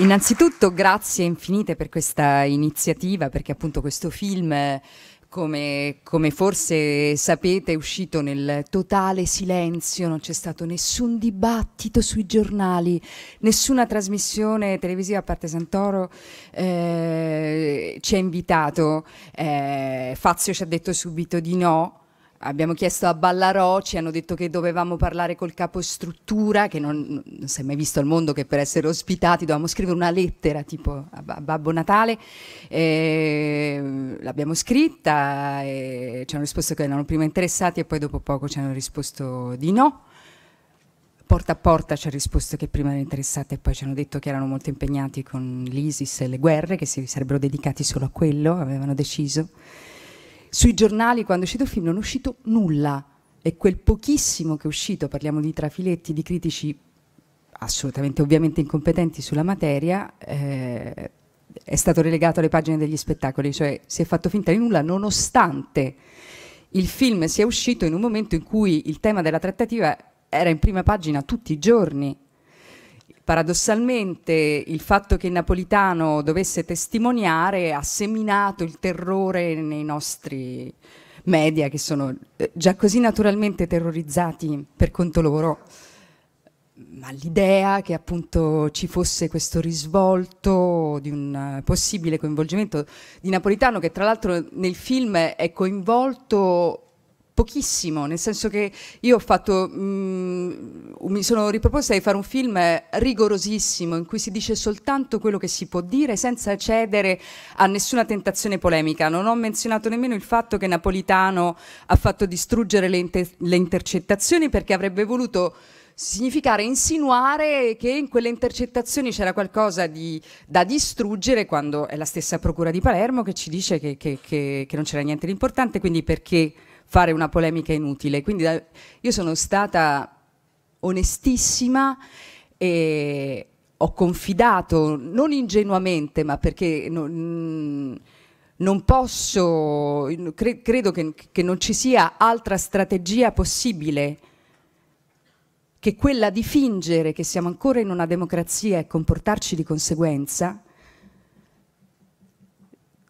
Innanzitutto grazie infinite per questa iniziativa perché appunto questo film come, come, forse sapete, è uscito nel totale silenzio, non c'è stato nessun dibattito sui giornali, nessuna trasmissione televisiva a parte Santoro eh, ci ha invitato, eh, Fazio ci ha detto subito di no abbiamo chiesto a Ballarò, ci hanno detto che dovevamo parlare col capo struttura, che non, non si è mai visto al mondo che per essere ospitati dovevamo scrivere una lettera tipo a, a Babbo Natale, eh, l'abbiamo scritta, e ci hanno risposto che erano prima interessati e poi dopo poco ci hanno risposto di no. Porta a porta ci ha risposto che prima erano interessati e poi ci hanno detto che erano molto impegnati con l'ISIS e le guerre, che si sarebbero dedicati solo a quello, avevano deciso. Sui giornali quando è uscito il film non è uscito nulla e quel pochissimo che è uscito, parliamo di trafiletti, di critici assolutamente ovviamente incompetenti sulla materia, eh, è stato relegato alle pagine degli spettacoli, cioè si è fatto finta di nulla nonostante il film sia uscito in un momento in cui il tema della trattativa era in prima pagina tutti i giorni Paradossalmente il fatto che napolitano dovesse testimoniare ha seminato il terrore nei nostri media che sono eh, già così naturalmente terrorizzati per conto loro, ma l'idea che appunto ci fosse questo risvolto di un possibile coinvolgimento di Napolitano che tra l'altro nel film è coinvolto pochissimo, nel senso che io ho fatto, mh, mm, mi sono riproposta di fare un film rigorosissimo in cui si dice soltanto quello che si può dire senza cedere a nessuna tentazione polemica. Non ho menzionato nemmeno il fatto che Napolitano ha fatto distruggere le, inter le intercettazioni perché avrebbe voluto significare insinuare che in quelle intercettazioni c'era qualcosa di, da distruggere quando è la stessa Procura di Palermo che ci dice che, che, che, che non c'era niente di importante, quindi perché fare una polemica inutile. Quindi da, eh, io sono stata onestissima e ho confidato, non ingenuamente, ma perché non, mm, non posso, cre, credo che, che non ci sia altra strategia possibile che quella di fingere che siamo ancora in una democrazia e comportarci di conseguenza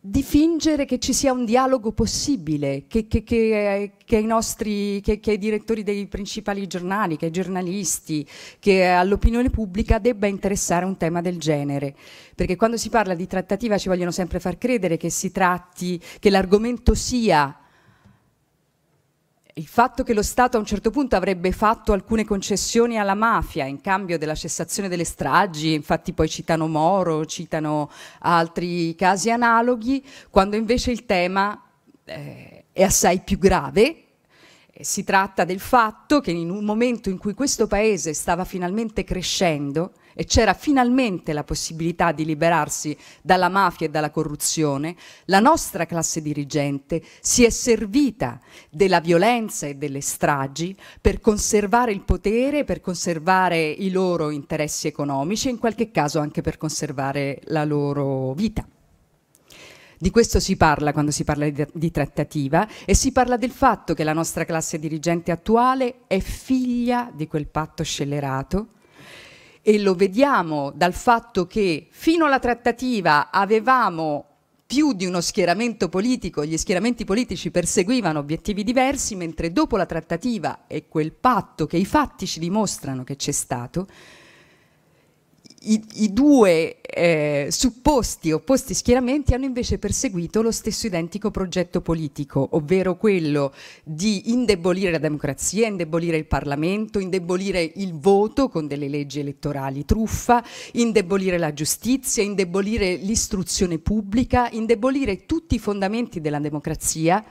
di fingere che ci sia un dialogo possibile, che, che, che, che nostri, ai direttori dei principali giornali, che ai giornalisti, che all'opinione pubblica debba interessare un tema del genere. Perché quando si parla di trattativa ci vogliono sempre far credere che si tratti, che l'argomento sia il fatto che lo Stato a un certo punto avrebbe fatto alcune concessioni alla mafia in cambio della cessazione delle stragi, infatti poi citano Moro, citano altri casi analoghi, quando invece il tema eh, è assai più grave eh, si tratta del fatto che in un momento in cui questo paese stava finalmente crescendo e c'era finalmente la possibilità di liberarsi dalla mafia e dalla corruzione, la nostra classe dirigente si è servita della violenza e delle stragi per conservare il potere, per conservare i loro interessi economici e in qualche caso anche per conservare la loro vita. Di questo si parla quando si parla di, trattativa e si parla del fatto che la nostra classe dirigente attuale è figlia di quel patto scellerato e lo vediamo dal fatto che fino alla trattativa avevamo più di uno schieramento politico, gli schieramenti politici perseguivano obiettivi diversi, mentre dopo la trattativa e quel patto che i fatti ci dimostrano che c'è stato, i, i due eh, supposti opposti schieramenti hanno invece perseguito lo stesso identico progetto politico, ovvero quello di indebolire la democrazia, indebolire il Parlamento, indebolire il voto con delle leggi elettorali truffa, indebolire la giustizia, indebolire l'istruzione pubblica, indebolire tutti i fondamenti della democrazia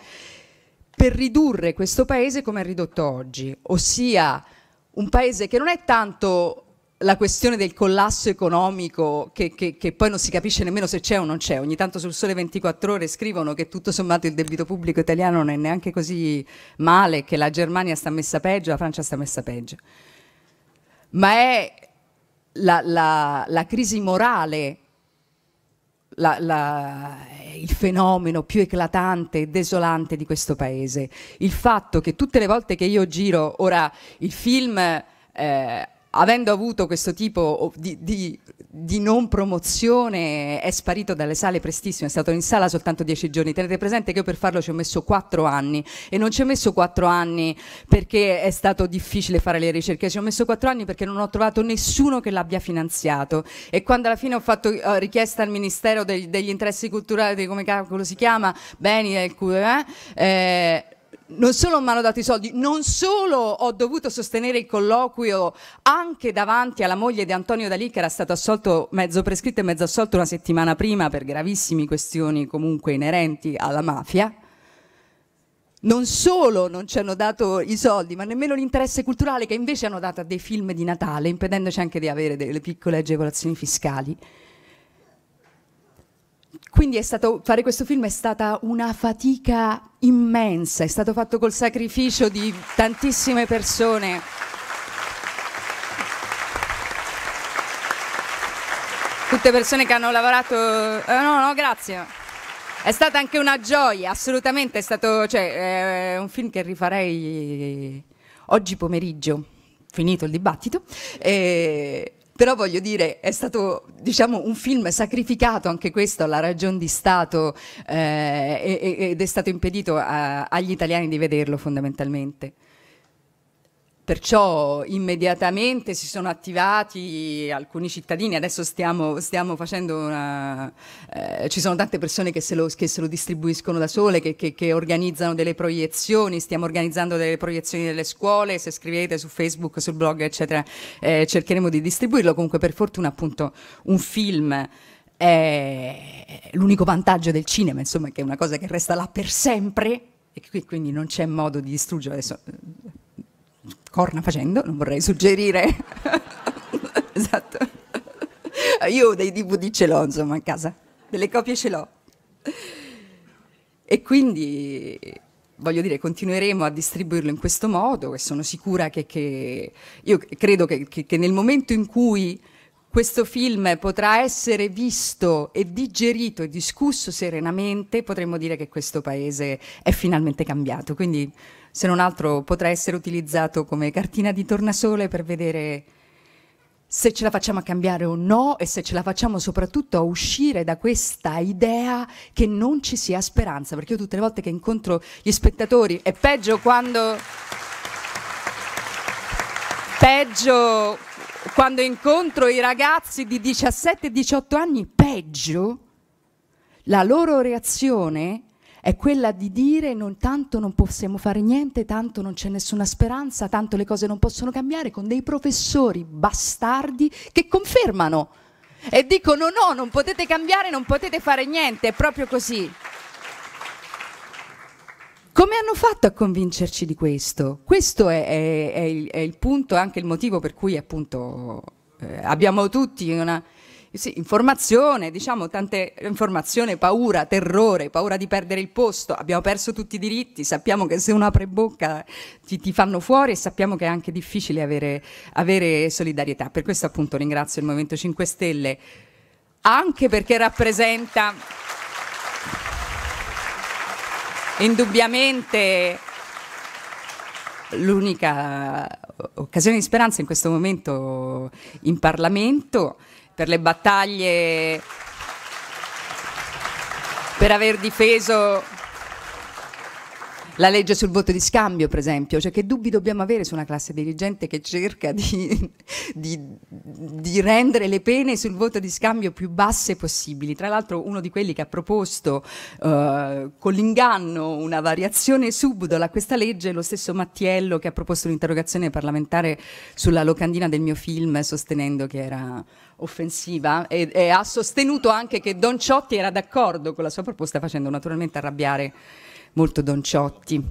per ridurre questo paese come è ridotto oggi, ossia un paese che non è tanto la questione del collasso economico che, che, che, poi non si capisce nemmeno se c'è o non c'è, ogni tanto sul sole 24 ore scrivono che tutto sommato il debito pubblico italiano non è neanche così male, che la Germania sta messa peggio, la Francia sta messa peggio, ma è la, la, la crisi morale, la, il fenomeno più eclatante e desolante di questo paese, il fatto che tutte le volte che io giro, ora il film... Eh, avendo avuto questo tipo di, di, di, non promozione è sparito dalle sale prestissimo, è stato in sala soltanto dieci giorni. Tenete presente che io per farlo ci ho messo quattro anni e non ci ho messo quattro anni perché è stato difficile fare le ricerche, ci ho messo quattro anni perché non ho trovato nessuno che l'abbia finanziato e quando alla fine ho fatto richiesta al Ministero degli, degli interessi culturali, come si chiama, beni, del eh, eh, eh non solo mi hanno dato i soldi, non solo ho dovuto sostenere il colloquio anche davanti alla moglie di Antonio Dalì che era stato assolto mezzo prescritto e mezzo assolto una settimana prima per gravissime questioni comunque inerenti alla mafia. Non solo non ci hanno dato i soldi, ma nemmeno l'interesse culturale che invece hanno dato a dei film di Natale, impedendoci anche di avere delle piccole agevolazioni fiscali quindi stato, fare questo film è stata una fatica immensa, è stato fatto col sacrificio di tantissime persone. Tutte persone che hanno lavorato... Eh, no, no, grazie. È stata anche una gioia, assolutamente, è stato cioè, è eh, un film che rifarei oggi pomeriggio, finito il dibattito, e eh, però voglio dire è stato diciamo un film sacrificato anche questo alla ragion di Stato eh, ed è stato impedito a, agli italiani di vederlo fondamentalmente. Perciò immediatamente si sono attivati alcuni cittadini, adesso stiamo, stiamo facendo una... Eh, ci sono tante persone che se lo, che se lo distribuiscono da sole, che, che, che, organizzano delle proiezioni, stiamo organizzando delle proiezioni delle scuole, se scrivete su Facebook, sul blog, eccetera, eh, cercheremo di distribuirlo. Comunque per fortuna appunto un film è l'unico vantaggio del cinema, insomma, che è una cosa che resta là per sempre e quindi non c'è modo di distruggere. Adesso eh, corna facendo, non vorrei suggerire. esatto. Io dei DVD ce l'ho, insomma, a casa, delle copie ce l'ho. E quindi voglio dire, continueremo a distribuirlo in questo modo e sono sicura che, che io credo che, che, che nel momento in cui questo film potrà essere visto e digerito e discusso serenamente, potremmo dire che questo paese è finalmente cambiato. Quindi, se non altro, potrà essere utilizzato come cartina di tornasole per vedere se ce la facciamo a cambiare o no e se ce la facciamo soprattutto a uscire da questa idea che non ci sia speranza, perché io tutte le volte che incontro gli spettatori, è peggio quando peggio quando incontro i ragazzi di 17-18 anni, peggio, la loro reazione è quella di dire non, tanto non possiamo fare niente, tanto non c'è nessuna speranza, tanto le cose non possono cambiare, con dei professori bastardi che confermano e dicono no, non potete cambiare, non potete fare niente, è proprio così. Come hanno fatto a convincerci di questo? Questo è, è, è, il, è il, punto, anche il motivo per cui appunto eh, abbiamo tutti una sì, informazione, diciamo tante informazione, paura, terrore, paura di perdere il posto, abbiamo perso tutti i diritti, sappiamo che se uno apre bocca ti, ti fanno fuori e sappiamo che è anche difficile avere, avere solidarietà. Per questo appunto ringrazio il Movimento 5 Stelle anche perché rappresenta indubbiamente l'unica occasione di speranza in questo momento in Parlamento per le battaglie per aver difeso la legge sul voto di scambio, per esempio, cioè che dubbi dobbiamo avere su una classe dirigente che cerca di, di, di rendere le pene sul voto di scambio più basse possibili. Tra l'altro uno di quelli che ha proposto eh, con l'inganno una variazione subdola a questa legge è lo stesso Mattiello che ha proposto un'interrogazione parlamentare sulla locandina del mio film sostenendo che era offensiva e, e ha sostenuto anche che Don Ciotti era d'accordo con la sua proposta facendo naturalmente arrabbiare molto donciotti.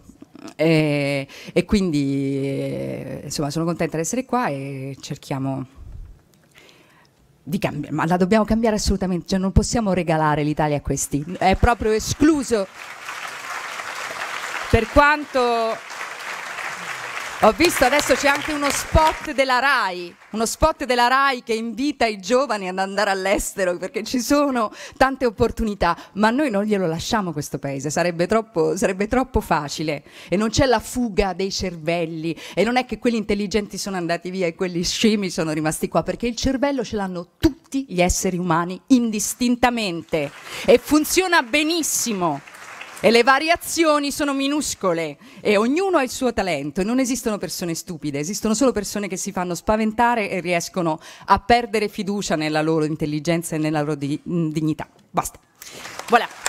E, e quindi eh, insomma sono contenta di essere qua e cerchiamo di cambiare, ma la dobbiamo cambiare assolutamente, cioè non possiamo regalare l'Italia a questi, è proprio escluso. Per quanto ho visto adesso c'è anche uno spot della RAI, uno spot della RAI che invita i giovani ad andare all'estero perché ci sono tante opportunità, ma noi non glielo lasciamo questo paese, sarebbe troppo, sarebbe troppo facile e non c'è la fuga dei cervelli e non è che quelli intelligenti sono andati via e quelli scemi sono rimasti qua perché il cervello ce l'hanno tutti gli esseri umani indistintamente e funziona benissimo. E le variazioni sono minuscole e ognuno ha il suo talento. Non esistono persone stupide, esistono solo persone che si fanno spaventare e riescono a perdere fiducia nella loro intelligenza e nella loro di dignità. Basta. Voilà.